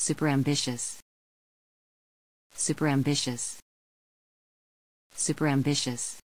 super ambitious super ambitious super ambitious